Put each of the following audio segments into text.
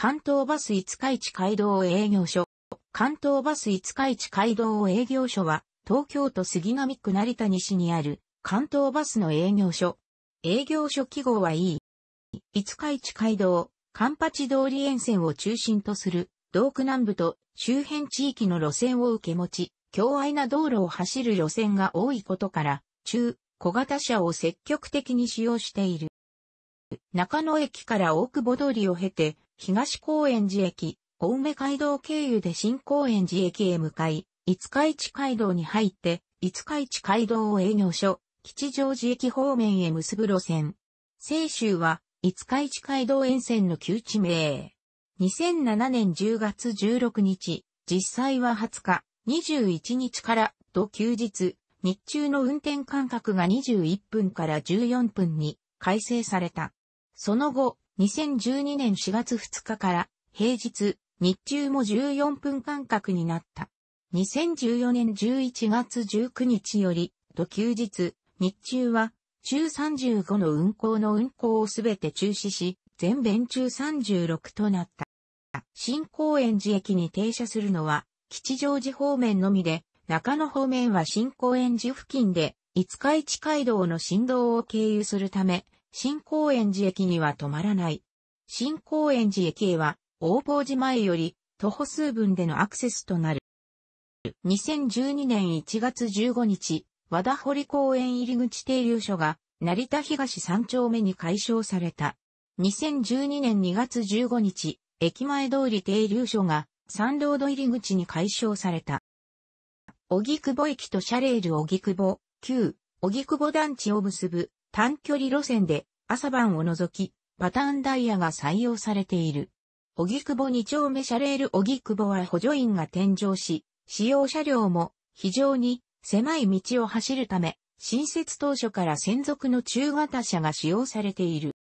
関東バス五日市街道営業所。関東バス五日市街道営業所は、東京都杉並区成田西にある関東バスの営業所。営業所記号は E。五日市街道、環八通り沿線を中心とする、道区南部と周辺地域の路線を受け持ち、強愛な道路を走る路線が多いことから、中、小型車を積極的に使用している。中野駅から大久保通りを経て、東高円寺駅、青梅街道経由で新高円寺駅へ向かい、五日市街道に入って、五日市街道を営業所、吉祥寺駅方面へ結ぶ路線。青州は、五日市街道沿線の旧地名。2007年10月16日、実際は20日、21日から、と休日、日中の運転間隔が21分から14分に改正された。その後、2012年4月2日から平日、日中も14分間隔になった。2014年11月19日より、土休日、日中は、中35の運行の運行をすべて中止し、全弁中36となった。新高円寺駅に停車するのは、吉祥寺方面のみで、中野方面は新高円寺付近で、五日市街道の振動を経由するため、新高円寺駅には止まらない。新高円寺駅へは、大坊寺前より、徒歩数分でのアクセスとなる。2012年1月15日、和田堀公園入口停留所が、成田東3丁目に解消された。2012年2月15日、駅前通り停留所が、三ロード入り口に解消された。小木久保駅とシャレール小木久保、旧、小木久保団地を結ぶ短距離路線で朝晩を除きパターンダイヤが採用されている。久保2丁目車レール久保は補助員が添乗し、使用車両も非常に狭い道を走るため、新設当初から専属の中型車が使用されている。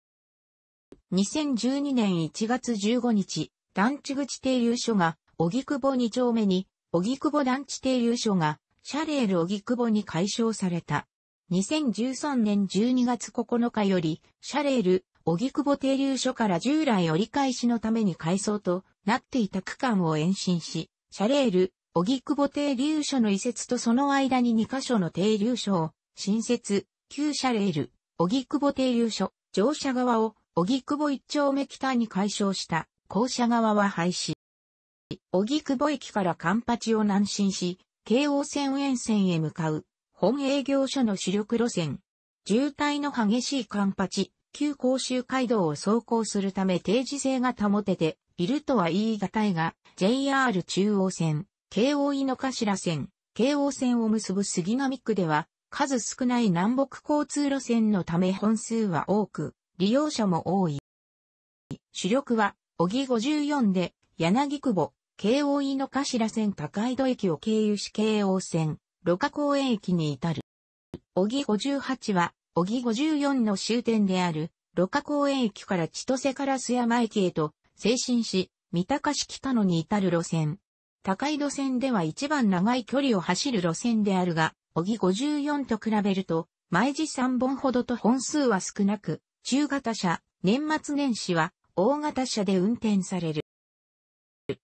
2012年1月15日、団地口停留所が、久保2丁目に、久保団地停留所が、シャレール久保に解消された。2013年12月9日より、シャレール、小木久保停留所から従来折り返しのために改装となっていた区間を延伸し、シャレール、小木久保停留所の移設とその間に2カ所の停留所を新設、旧シャレール、小木久保停留所、乗車側を小木久保一丁目北に解消した校舎側は廃止。小木久保駅からカンパチを南進し、京王線沿線へ向かう本営業所の主力路線。渋滞の激しい環八、旧甲州街道を走行するため定時性が保てているとは言い難いが、JR 中央線、京王井の頭線、京王線を結ぶ杉並区では、数少ない南北交通路線のため本数は多く、利用者も多い。主力は、小木54で、柳久保、京王井の頭線高井戸駅を経由し京王線、呂下公園駅に至る。小木58は、小木54の終点である、呂下公園駅から千歳から須山駅へと、精進し、三鷹市北野に至る路線。高井路線では一番長い距離を走る路線であるが、小木54と比べると、毎時3本ほどと本数は少なく、中型車、年末年始は大型車で運転される。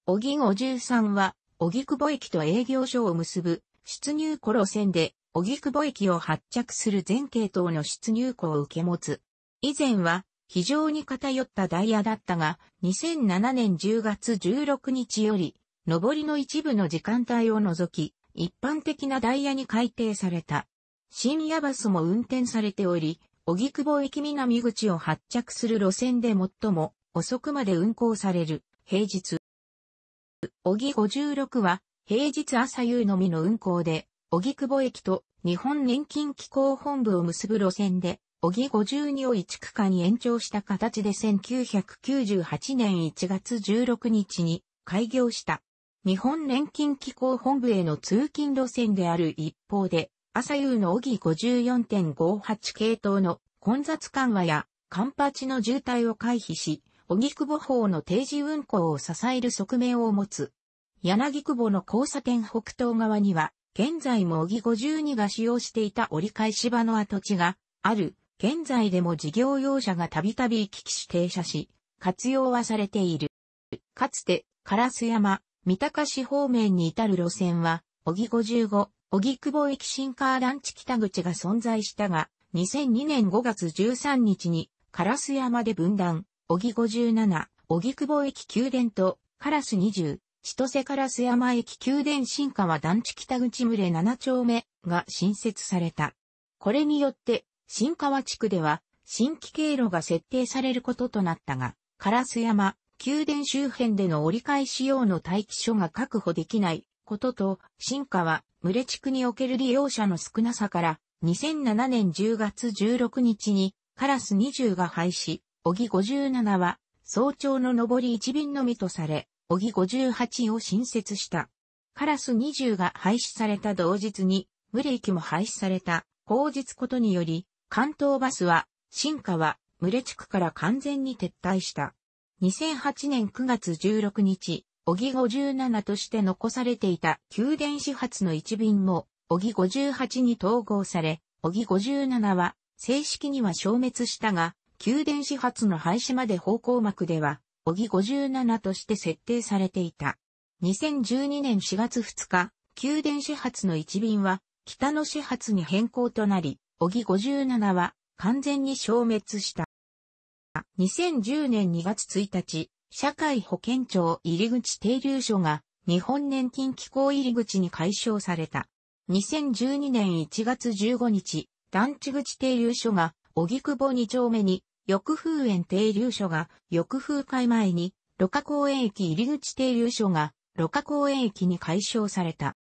小木53は、小木久保駅と営業所を結ぶ出入庫路線で、小木久保駅を発着する全系統の出入庫を受け持つ。以前は、非常に偏ったダイヤだったが、2007年10月16日より、上りの一部の時間帯を除き、一般的なダイヤに改定された。深夜バスも運転されており、小木久保駅南口を発着する路線で最も遅くまで運行される平日。木56は平日朝夕のみの運行で、荻窪駅と日本年金機構本部を結ぶ路線で、荻52を1区間に延長した形で1998年1月16日に開業した。日本年金機構本部への通勤路線である一方で、朝夕の荻54.58系統の混雑緩和やカンパチの渋滞を回避し、荻窪法の定時運行を支える側面を持つ。柳久保の交差点北東側には、現在も小木52が使用していた折り返し場の跡地がある。現在でも事業用車がたびたび行き来し停車し、活用はされている。かつて、烏山、三鷹市方面に至る路線は、小木55、久保駅新カー団地北口が存在したが、2002年5月13日に、烏山で分断、木57、久保駅宮殿と、カラス20、千歳から須山駅宮殿新川団地北口群れ7丁目が新設された。これによって、新川地区では、新規経路が設定されることとなったが、カラス山、宮殿周辺での折り返し用の待機所が確保できないことと、新川、群れ地区における利用者の少なさから、2007年10月16日に、カラス20が廃止、小木57は、早朝の上り一便のみとされ、小木58を新設した。カラス20が廃止された同日に、無礼機も廃止された。後日ことにより、関東バスは、新川、群礼地区から完全に撤退した。2008年9月16日、小木57として残されていた宮殿始発の一便も、小木58に統合され、小木57は正式には消滅したが、宮殿始発の廃止まで方向幕では小木57として設定されていた。2012年4月2日、宮殿始発の一便は、北の始発に変更となり、小木57は完全に消滅した。2010年2月1日、社会保険庁入口停留所が日本年金機構入口に解消された。2012年1月15日、団地口停留所が荻窪2丁目に翼風園停留所が翼風会前に、路下公園駅入口停留所が路下公園駅に解消された。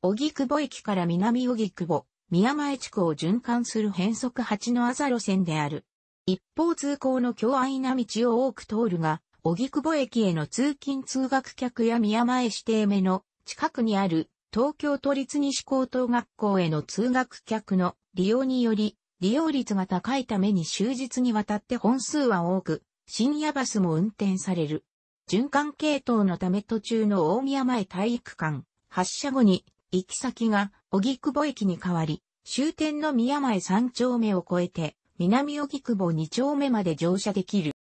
荻窪駅から南荻窪、宮前地区を循環する変則8の朝路線である。一方通行の強愛な道を多く通るが、荻窪駅への通勤通学客や宮前指定目の近くにある東京都立西高等学校への通学客の利用により、利用率が高いために終日にわたって本数は多く、深夜バスも運転される。循環系統のため途中の大宮前体育館、発車後に、行き先が、荻窪駅に変わり、終点の宮前3丁目を越えて、南荻窪2丁目まで乗車できる。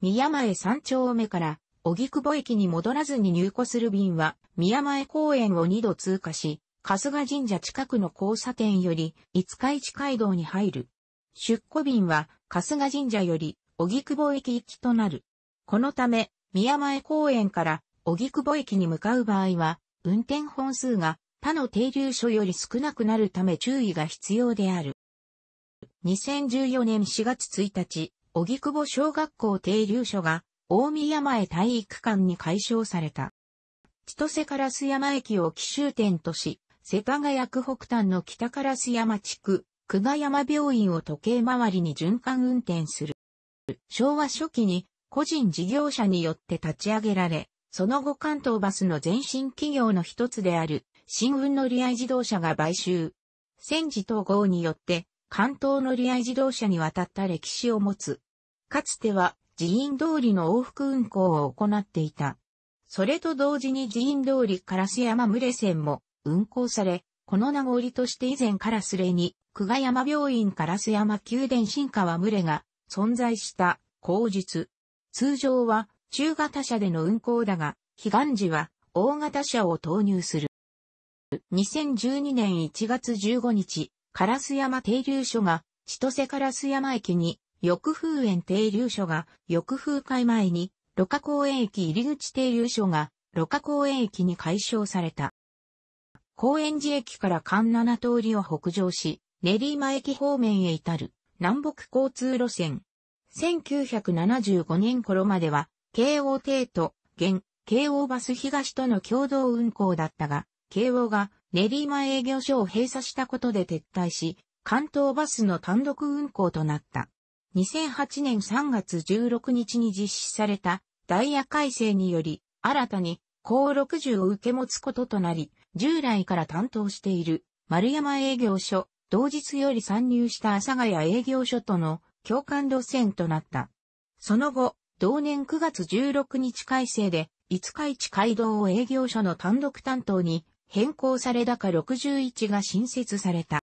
宮前3丁目から、荻窪駅に戻らずに入庫する便は、宮前公園を2度通過し、春日神社近くの交差点より五日市街道に入る。出庫便は春日神社より荻窪駅行きとなる。このため、宮前公園から荻窪駅に向かう場合は、運転本数が他の停留所より少なくなるため注意が必要である。2014年4月1日、荻窪小学校停留所が大宮前体育館に解消された。千歳須山駅を奇襲点とし、世田谷区北端の北烏山地区、久我山病院を時計回りに循環運転する。昭和初期に個人事業者によって立ち上げられ、その後関東バスの前身企業の一つである、新運乗合自動車が買収。戦時統合によって、関東乗合自動車に渡った歴史を持つ。かつては、寺院通りの往復運行を行っていた。それと同時に寺院通り烏山群れ線も運行され、この名残として以前からすれに、久我山病院から須山宮殿新川群れが存在した口述。通常は中型車での運行だが、悲願時は大型車を投入する。2012年1月15日、烏山停留所が千歳烏山駅に、翼風園停留所が翼風会前に、呂下公園駅入口停留所が呂下公園駅に解消された。高円寺駅から関七通りを北上し、練馬駅方面へ至る南北交通路線。1975年頃までは、京王帝都、現、京王バス東との共同運行だったが、京王が練馬営業所を閉鎖したことで撤退し、関東バスの単独運行となった。2008年3月16日に実施されたダイヤ改正により、新たに、高60を受け持つこととなり、従来から担当している丸山営業所、同日より参入した阿佐ヶ谷営業所との共感路線となった。その後、同年9月16日改正で、五日市街道を営業所の単独担当に変更されか61が新設された。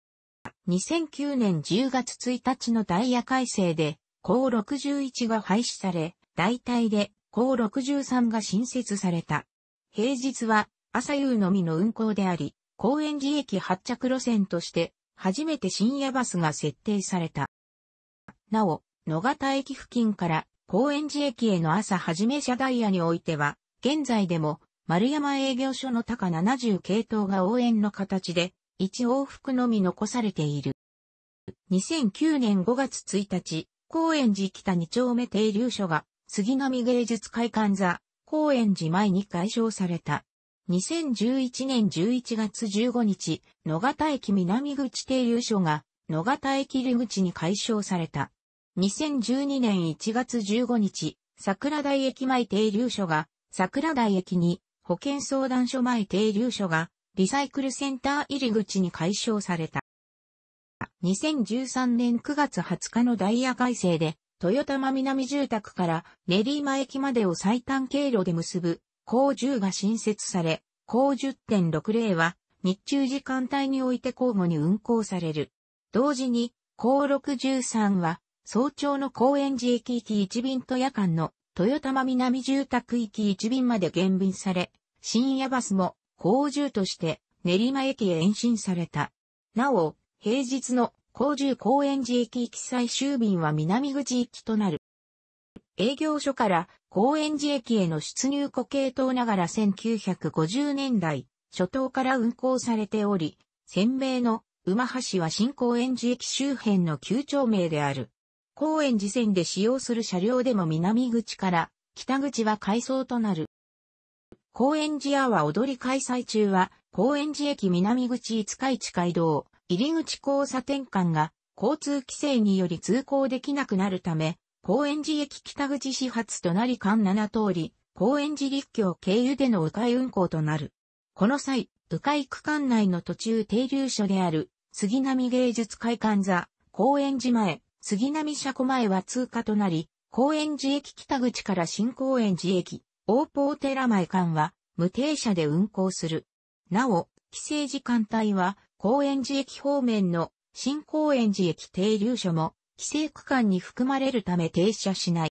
2009年10月1日のダイヤ改正で、高61が廃止され、代替で高63が新設された。平日は朝夕のみの運行であり、高円寺駅発着路線として、初めて深夜バスが設定された。なお、野方駅付近から高円寺駅への朝始め車ダイヤにおいては、現在でも丸山営業所の高70系統が応援の形で、1往復のみ残されている。2009年5月1日、高円寺北2丁目停留所が杉並芸術会館座、高円寺前に解消された。2011年11月15日、野方駅南口停留所が野方駅入口に解消された。2012年1月15日、桜台駅前停留所が桜台駅に保健相談所前停留所がリサイクルセンター入り口に解消された。2013年9月20日のダイヤ改正で、豊玉南住宅から練馬駅までを最短経路で結ぶ高10が新設され、高10.60は日中時間帯において交互に運行される。同時に、高63は早朝の高円寺駅行き1便と夜間の豊玉南住宅行き1便まで減便され、深夜バスも高10として練馬駅へ延伸された。なお、平日の高10高円寺駅行き最終便は南口行きとなる。営業所から高円寺駅への出入庫系統ながら1950年代初頭から運行されており、鮮明の馬橋は新高円寺駅周辺の旧町名である。高円寺線で使用する車両でも南口から北口は改装となる。高円寺アワ踊り開催中は高円寺駅南口五日市街道入口交差点間が交通規制により通行できなくなるため高円寺駅北口始発となり間7通り、高円寺立橋経由での迂回運行となる。この際、迂回区間内の途中停留所である、杉並芸術会館座、高円寺前、杉並車庫前は通過となり、高円寺駅北口から新高円寺駅、大ポーテラ前間は、無停車で運行する。なお、帰省時間帯は、高円寺駅方面の新高円寺駅停留所も、規制区間に含まれるため停車しない。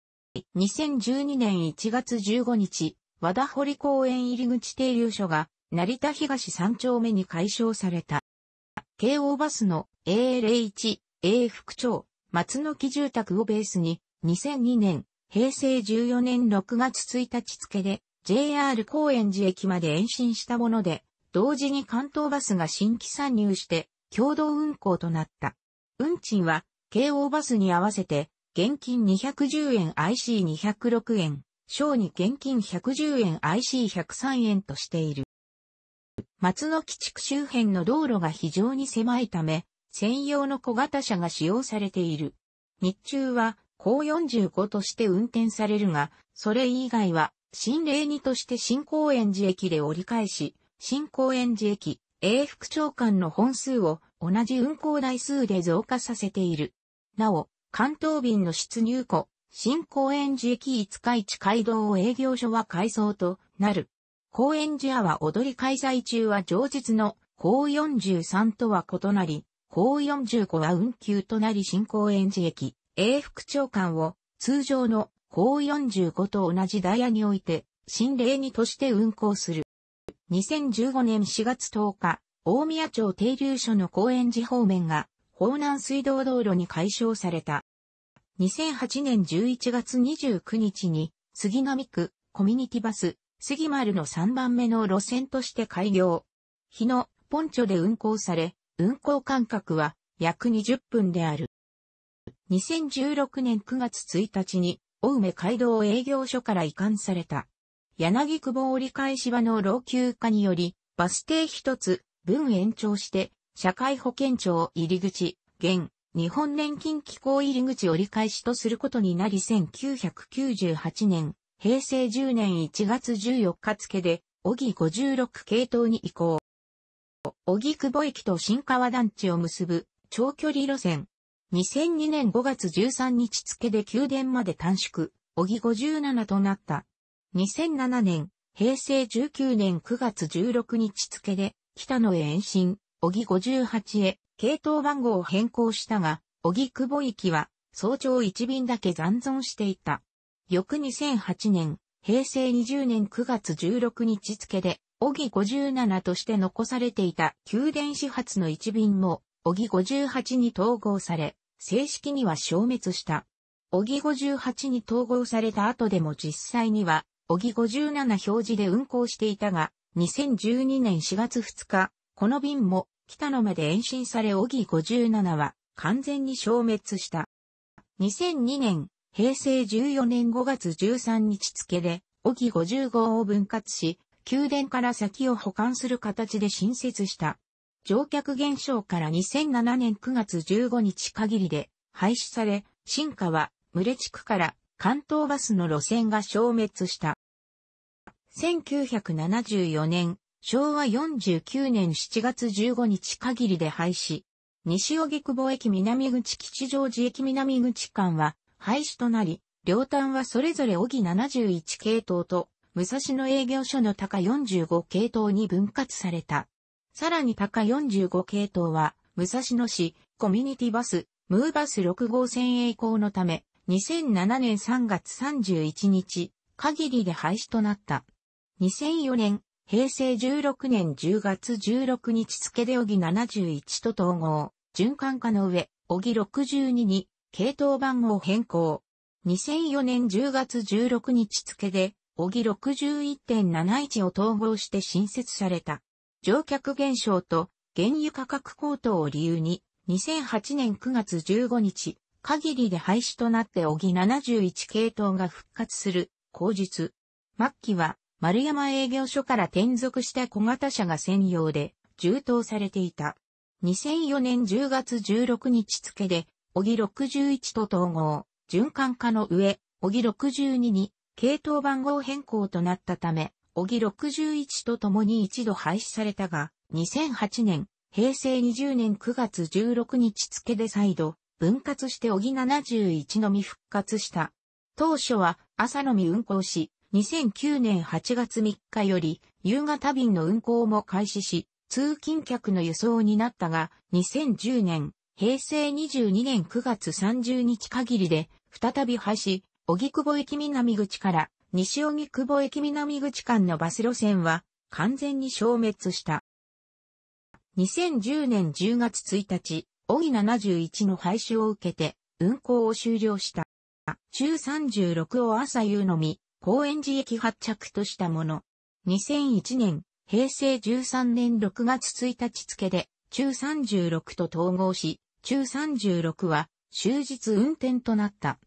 2012年1月15日、和田堀公園入口停留所が成田東3丁目に解消された。京王バスの a l h A 副長、松の木住宅をベースに、2002年、平成14年6月1日付で、JR 高円寺駅まで延伸したもので、同時に関東バスが新規参入して、共同運行となった。運賃は、京王バスに合わせて、現金210円 IC206 円、小に現金110円 IC103 円としている。松の基地区周辺の道路が非常に狭いため、専用の小型車が使用されている。日中は、高45として運転されるが、それ以外は、新例2として新高円寺駅で折り返し、新高円寺駅、永福長官の本数を同じ運行台数で増加させている。なお、関東便の出入庫、新高円寺駅五日市街道を営業所は改装となる。高円寺屋は踊り開催中は常日の高43とは異なり、高45は運休となり新高円寺駅、永福長官を通常の高45と同じダイヤにおいて、新霊にとして運行する。2015年4月10日、大宮町停留所の高円寺方面が方南水道道路に解消された。2008年11月29日に、杉並区コミュニティバス、杉丸の3番目の路線として開業。日のポンチョで運行され、運行間隔は約20分である。2016年9月1日に、青梅街道営業所から移管された。柳久保折り返し場の老朽化により、バス停一つ、分延長して、社会保険庁入り口、現、日本年金機構入り口折り返しとすることになり1998年、平成10年1月14日付で、小木56系統に移行。小木久保駅と新川団地を結ぶ長距離路線。2002年5月13日付で宮殿まで短縮、小木57となった。2007年、平成19年9月16日付で、北野へ延伸。小木58へ、系統番号を変更したが、小木久保駅は、早朝1便だけ残存していた。翌2008年、平成20年9月16日付で、小木57として残されていた宮殿始発の1便も、小木58に統合され、正式には消滅した。小木58に統合された後でも実際には、小木57表示で運行していたが、2012年4月2日、この便も北野まで延伸されオギ57は完全に消滅した。2002年、平成14年5月13日付で、オギ5 5を分割し、宮殿から先を保管する形で新設した。乗客減少から2007年9月15日限りで廃止され、新化は群れ地区から関東バスの路線が消滅した。1974年、昭和49年7月15日限りで廃止。西荻窪駅南口吉祥寺駅南口間は廃止となり、両端はそれぞれ荻71系統と武蔵野営業所の高45系統に分割された。さらに高45系統は武蔵野市コミュニティバスムーバス6号線栄光のため2007年3月31日限りで廃止となった。2004年平成16年10月16日付で小木71と統合、循環化の上、小木62に、系統番号変更。2004年10月16日付で、小木61.71を統合して新設された。乗客減少と原油価格高騰を理由に、2008年9月15日、限りで廃止となって小木71系統が復活する、口実。末期は、丸山営業所から転属した小型車が専用で、充当されていた。2004年10月16日付で、小木61と統合、循環化の上、小木62に、系統番号変更となったため、小木61と共に一度廃止されたが、2008年、平成20年9月16日付で再度、分割して小木71のみ復活した。当初は朝のみ運行し、2009年8月3日より夕方便の運行も開始し、通勤客の輸送になったが、2010年、平成22年9月30日限りで、再び廃止、荻窪駅南口から西荻窪駅南口間のバス路線は完全に消滅した。2010年10月1日、荻71の廃止を受けて運行を終了した。中36を朝夕のみ、高円寺駅発着としたもの。2001年、平成13年6月1日付で、中36と統合し、中36は終日運転となった。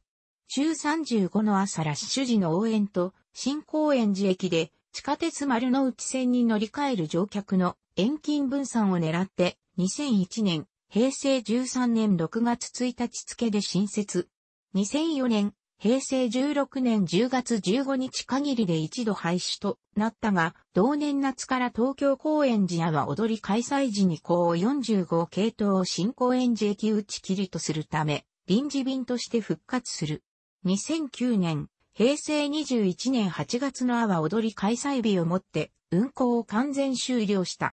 中35の朝ラッシュ時の応援と、新高円寺駅で地下鉄丸の内線に乗り換える乗客の遠近分散を狙って、2001年、平成13年6月1日付で新設。2004年、平成16年10月15日限りで一度廃止となったが、同年夏から東京公演寺は踊り開催時に高45系統を新公演寺駅打ち切りとするため、臨時便として復活する。2009年、平成21年8月の阿波踊り開催日をもって、運行を完全終了した。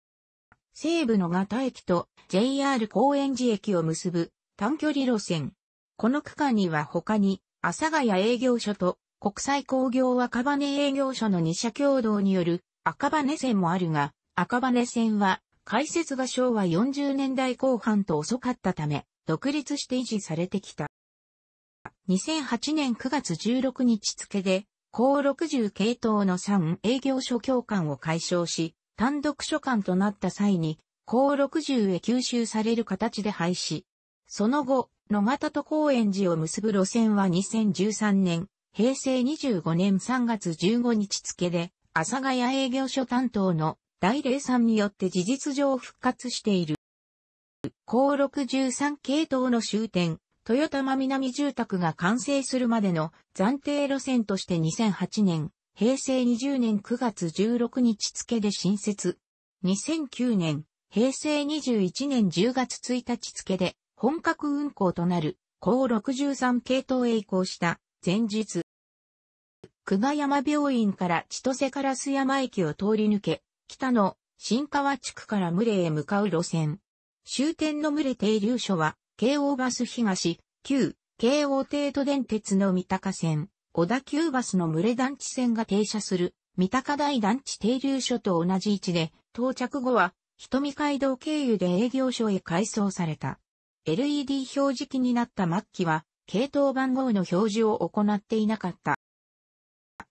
西部の潟駅と JR 高円寺駅を結ぶ短距離路線。この区間には他に阿佐ヶ谷営業所と国際工業赤羽営業所の2社共同による赤羽線もあるが、赤羽線は開設が昭和40年代後半と遅かったため、独立して維持されてきた。2008年9月16日付で、高60系統の3営業所協官を解消し、単独所管となった際に、高60へ吸収される形で廃止。その後、野方と高円寺を結ぶ路線は2013年、平成25年3月15日付で、阿佐ヶ谷営業所担当の大霊さんによって事実上復活している。高63系統の終点、豊玉南住宅が完成するまでの暫定路線として2008年、平成20年9月16日付で新設。2009年、平成21年10月1日付で本格運行となる、高63系統へ移行した前日。久我山病院から千歳烏山駅を通り抜け、北の新川地区から群れへ向かう路線。終点の群れ停留所は、京王バス東、旧、京王帝都電鉄の三鷹線、小田急バスの群れ団地線が停車する、三鷹台団地停留所と同じ位置で、到着後は、瞳街道経由で営業所へ改装された。LED 表示器になった末期は、系統番号の表示を行っていなかった。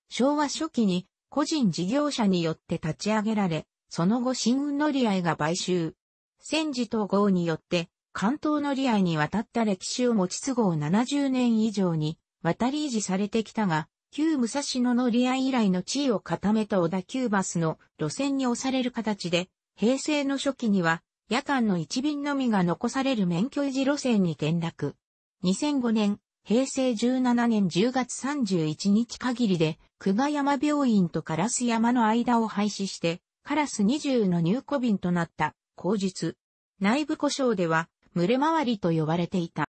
昭和初期に個人事業者によって立ち上げられ、その後新運乗り合いが買収。戦時統合によって関東乗り合いに渡った歴史を持ち都合70年以上に渡り維持されてきたが、旧武蔵野乗り合い以来の地位を固めた小田急バスの路線に押される形で、平成の初期には夜間の一便のみが残される免許維持路線に転落。2005年、平成17年10月31日限りで、久我山病院と烏山の間を廃止して、カラス20の入庫便となった、口述。内部故障では、群れ回りと呼ばれていた。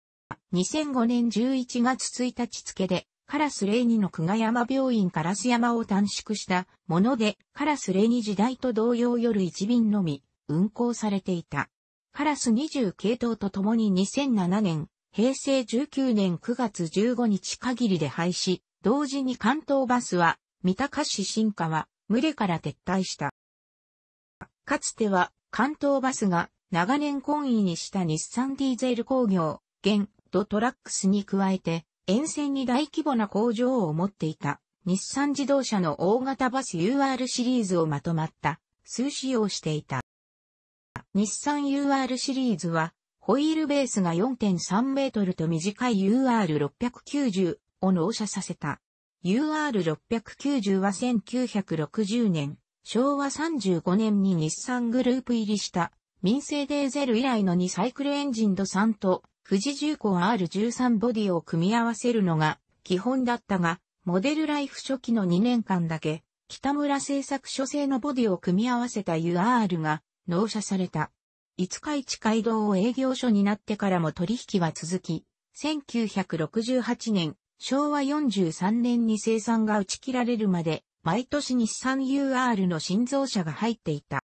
2005年11月1日付で、カラス02の久我山病院烏山を短縮したもので、カラス02時代と同様夜一便のみ、運行されていた。カラス20系統とともに2007年、平成19年9月15日限りで廃止、同時に関東バスは、三鷹市新川、群れから撤退した。かつては、関東バスが長年懇意にした日産ディーゼル工業、現、ドトラックスに加えて、沿線に大規模な工場を持っていた、日産自動車の大型バス UR シリーズをまとまった、数使用していた。日産 UR シリーズは、ホイールベースが4.3メートルと短い UR690 を納車させた。UR690 は1960年、昭和35年に日産グループ入りした、民生デーゼル以来の2サイクルエンジンド3と、富士重工 R13 ボディを組み合わせるのが基本だったが、モデルライフ初期の2年間だけ、北村製作所製のボディを組み合わせた UR が納車された。五日市街道を営業所になってからも取引は続き、1968年、昭和43年に生産が打ち切られるまで、毎年日産 UR の新造車が入っていた。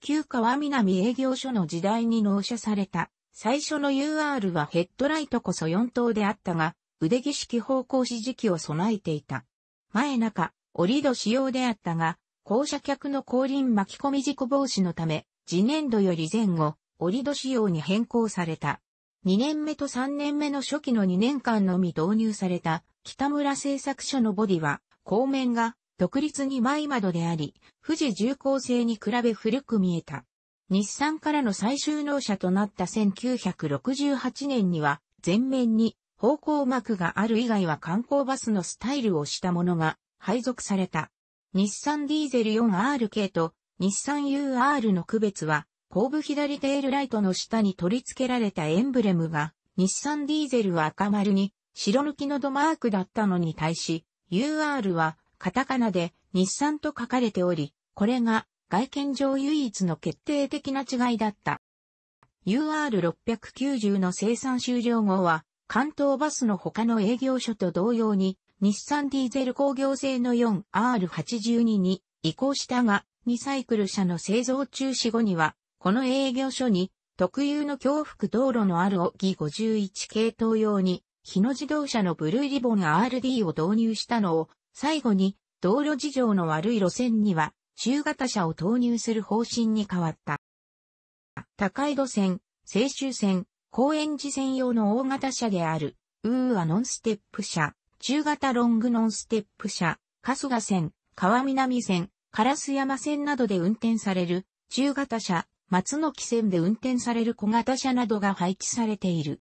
旧川南営業所の時代に納車された。最初の UR はヘッドライトこそ4灯であったが、腕儀式方向指示器を備えていた。前中、折戸仕様であったが、降車客の後輪巻き込み事故防止のため、次年度より前後、折戸仕様に変更された。2年目と3年目の初期の2年間のみ導入された北村製作所のボディは、後面が独立に枚窓であり、富士重工製に比べ古く見えた。日産からの最終納車となった1968年には、前面に方向幕がある以外は観光バスのスタイルをしたものが配属された。日産ディーゼル 4R k と日産 UR の区別は、後部左テールライトの下に取り付けられたエンブレムが、日産ディーゼルは赤丸に、白抜きのドマークだったのに対し、UR は、カタカナで、日産と書かれており、これが、外見上唯一の決定的な違いだった。UR690 の生産終了後は、関東バスの他の営業所と同様に、日産ディーゼル工業製の 4R82 に移行したが、リサイクル車の製造中止後には、この営業所に特有の恐怖道路のあるオギ51系統用に、日野自動車のブルーリボン RD を導入したのを、最後に道路事情の悪い路線には、中型車を投入する方針に変わった。高井戸線、青州線、公園寺線用の大型車である、ウーアノンステップ車、中型ロングノンステップ車、春日線、川南線、カラス山線などで運転される中型車、松の木線で運転される小型車などが配置されている。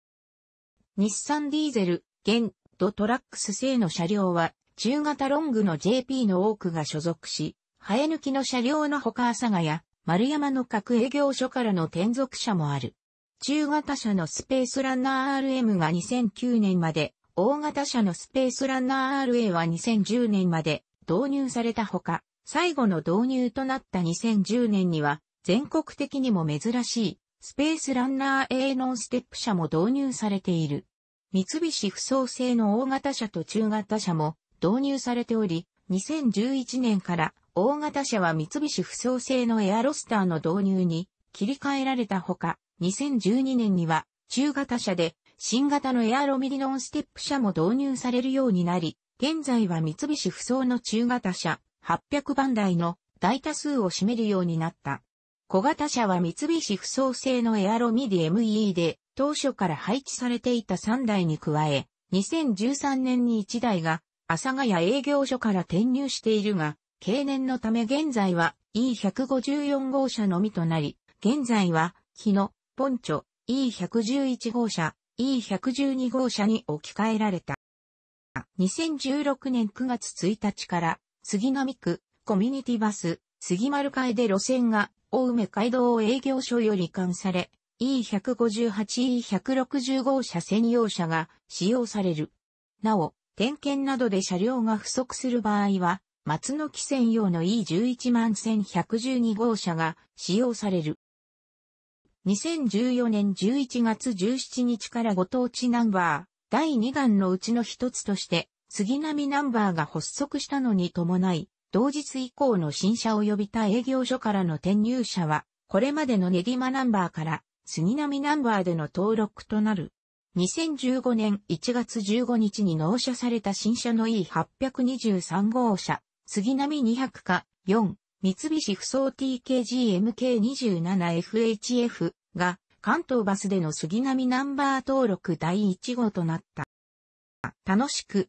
日産ディーゼル、ゲン、ドトラックス製の車両は、中型ロングの JP の多くが所属し、生え抜きの車両のほか阿佐ヶ谷、丸山の各営業所からの転属車もある。中型車のスペースランナー RM が2009年まで、大型車のスペースランナー RA は2010年まで導入されたほか、最後の導入となった2010年には、全国的にも珍しい、スペースランナー A ノンステップ車も導入されている。三菱不走製の大型車と中型車も導入されており、2011年から大型車は三菱不走製のエアロスターの導入に切り替えられたほか、2012年には中型車で新型のエアロミリノンステップ車も導入されるようになり、現在は三菱不走の中型車、800番台の大多数を占めるようになった。小型車は三菱不創製のエアロミディ MEE で当初から配置されていた3台に加え、2013年に1台が阿佐ヶ谷営業所から転入しているが、経年のため現在は E154 号車のみとなり、現在は日野、ポンチョ、E111 号車、E112 号車に置き換えられた。2016年9月1日から杉並区、コミュニティバス、杉丸会で路線が、大梅街道営業所より管され、E158、E160 号車専用車が使用される。なお、点検などで車両が不足する場合は、松の木専用の E11 万1112号車が使用される。2014年11月17日からご当地ナンバー第2弾のうちの一つとして杉並ナンバーが発足したのに伴い、同日以降の新車を呼びた営業所からの転入者は、これまでのネギマナンバーから杉並ナンバーでの登録となる。2015年1月15日に納車された新車の E823 号車、杉並200か4、三菱不走 TKGMK27FHF が関東バスでの杉並ナンバー登録第1号となった。楽しく